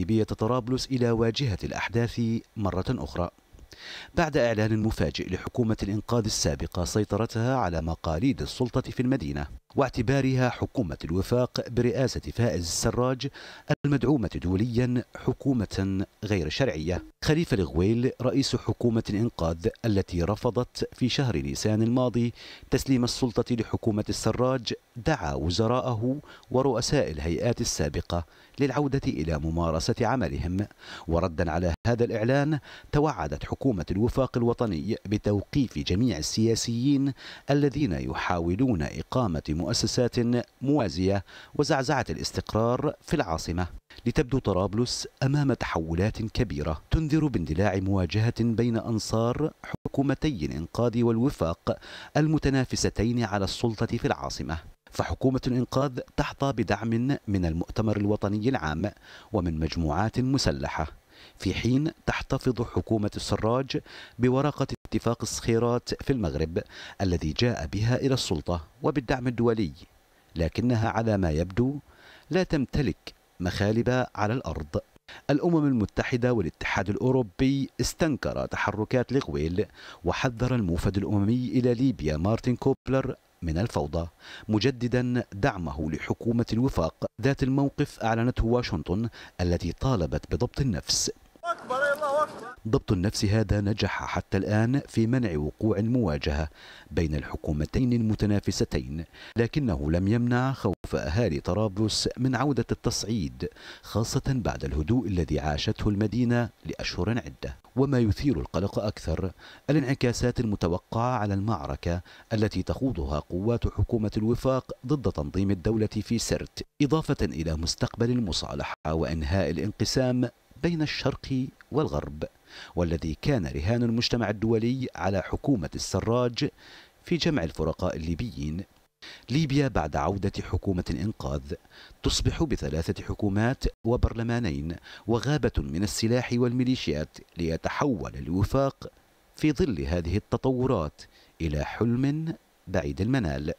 صليبية طرابلس إلى واجهة الأحداث مرة أخرى بعد إعلان مفاجئ لحكومة الإنقاذ السابقة سيطرتها على مقاليد السلطة في المدينة واعتبارها حكومة الوفاق برئاسة فائز السراج المدعومة دوليا حكومة غير شرعية خليفة الغويل رئيس حكومة الإنقاذ التي رفضت في شهر نيسان الماضي تسليم السلطة لحكومة السراج دعا وزراءه ورؤساء الهيئات السابقة للعودة إلى ممارسة عملهم وردا على هذا الإعلان توعدت حكومة الوفاق الوطني بتوقيف جميع السياسيين الذين يحاولون إقامة مؤسسات موازية وزعزعة الاستقرار في العاصمة لتبدو طرابلس أمام تحولات كبيرة تنذر باندلاع مواجهة بين أنصار حكومتي الإنقاذ والوفاق المتنافستين على السلطة في العاصمة فحكومة الإنقاذ تحظى بدعم من المؤتمر الوطني العام ومن مجموعات مسلحة في حين تحتفظ حكومة السراج بورقة اتفاق الصخيرات في المغرب الذي جاء بها إلى السلطة وبالدعم الدولي لكنها على ما يبدو لا تمتلك مخالب على الأرض الأمم المتحدة والاتحاد الأوروبي استنكر تحركات لغويل وحذر الموفد الأممي إلى ليبيا مارتن كوبلر من الفوضى مجددا دعمه لحكومة الوفاق ذات الموقف أعلنته واشنطن التي طالبت بضبط النفس ضبط النفس هذا نجح حتى الآن في منع وقوع المواجهة بين الحكومتين المتنافستين لكنه لم يمنع خوف أهالي طرابلس من عودة التصعيد خاصة بعد الهدوء الذي عاشته المدينة لأشهر عدة وما يثير القلق أكثر الانعكاسات المتوقعة على المعركة التي تخوضها قوات حكومة الوفاق ضد تنظيم الدولة في سرت إضافة إلى مستقبل المصالحة وإنهاء الانقسام بين الشرق والغرب والذي كان رهان المجتمع الدولي على حكومة السراج في جمع الفرقاء الليبيين ليبيا بعد عودة حكومة الإنقاذ تصبح بثلاثة حكومات وبرلمانين وغابة من السلاح والميليشيات ليتحول الوفاق في ظل هذه التطورات إلى حلم بعيد المنال